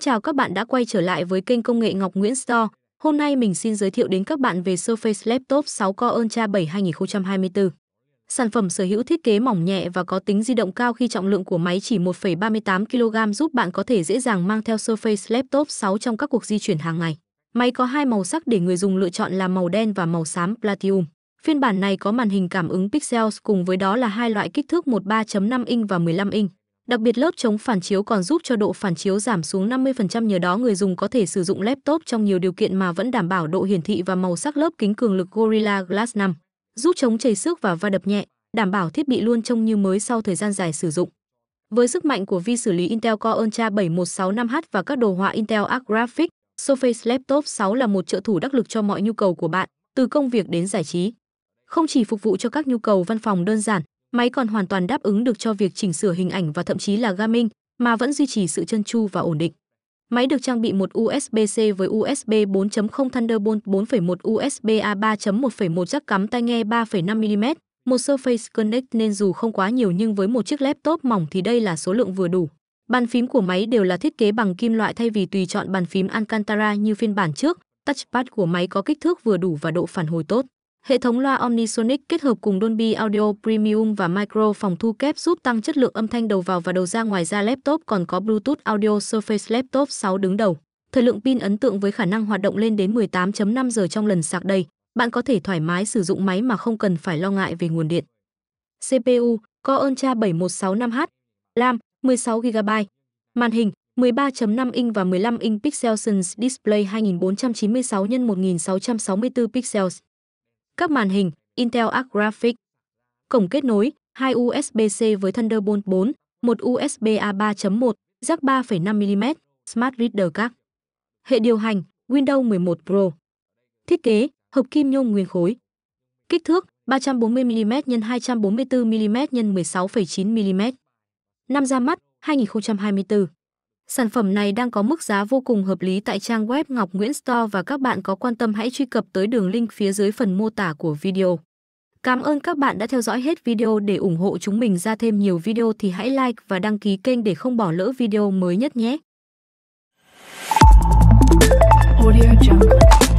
Xin chào các bạn đã quay trở lại với kênh công nghệ Ngọc Nguyễn Store. Hôm nay mình xin giới thiệu đến các bạn về Surface Laptop 6 Core Ultra 7 2024. Sản phẩm sở hữu thiết kế mỏng nhẹ và có tính di động cao khi trọng lượng của máy chỉ 1,38 kg giúp bạn có thể dễ dàng mang theo Surface Laptop 6 trong các cuộc di chuyển hàng ngày. Máy có hai màu sắc để người dùng lựa chọn là màu đen và màu xám Platinum. Phiên bản này có màn hình cảm ứng pixels cùng với đó là hai loại kích thước 13.5 inch và 15 inch. Đặc biệt lớp chống phản chiếu còn giúp cho độ phản chiếu giảm xuống 50% nhờ đó người dùng có thể sử dụng laptop trong nhiều điều kiện mà vẫn đảm bảo độ hiển thị và màu sắc lớp kính cường lực Gorilla Glass 5, giúp chống chảy xước và va đập nhẹ, đảm bảo thiết bị luôn trông như mới sau thời gian dài sử dụng. Với sức mạnh của vi xử lý Intel Core Ultra 7165H và các đồ họa Intel Arc Graphics, Surface Laptop 6 là một trợ thủ đắc lực cho mọi nhu cầu của bạn, từ công việc đến giải trí. Không chỉ phục vụ cho các nhu cầu văn phòng đơn giản, máy còn hoàn toàn đáp ứng được cho việc chỉnh sửa hình ảnh và thậm chí là gaming mà vẫn duy trì sự chân chu và ổn định. Máy được trang bị một USB-C với USB 4.0 Thunderbolt 4.1 USB A 3.1.1 jack cắm tai nghe 3.5 mm, một Surface Connect nên dù không quá nhiều nhưng với một chiếc laptop mỏng thì đây là số lượng vừa đủ. Bàn phím của máy đều là thiết kế bằng kim loại thay vì tùy chọn bàn phím Alcantara như phiên bản trước. Touchpad của máy có kích thước vừa đủ và độ phản hồi tốt. Hệ thống loa Omnisonic kết hợp cùng Dolby Audio Premium và micro phòng thu kép giúp tăng chất lượng âm thanh đầu vào và đầu ra. Ngoài ra laptop còn có Bluetooth Audio Surface Laptop 6 đứng đầu. Thời lượng pin ấn tượng với khả năng hoạt động lên đến 18.5 giờ trong lần sạc đầy. Bạn có thể thoải mái sử dụng máy mà không cần phải lo ngại về nguồn điện. CPU có Cha 7165H, RAM 16GB, màn hình 13.5 inch và 15 inch pixels display 2496 x 1664 pixels các màn hình Intel Arc Graphics. Cổng kết nối 2 USB-C với Thunderbolt 4, một USB A 3.1, jack 3 5 mm, Smart Reader Card. Hệ điều hành Windows 11 Pro. Thiết kế hợp kim nhôm nguyên khối. Kích thước 340 mm x 244 mm x 16,9 mm. Năm ra mắt 2024. Sản phẩm này đang có mức giá vô cùng hợp lý tại trang web Ngọc Nguyễn Store và các bạn có quan tâm hãy truy cập tới đường link phía dưới phần mô tả của video. Cảm ơn các bạn đã theo dõi hết video để ủng hộ chúng mình ra thêm nhiều video thì hãy like và đăng ký kênh để không bỏ lỡ video mới nhất nhé. Audio Jungle.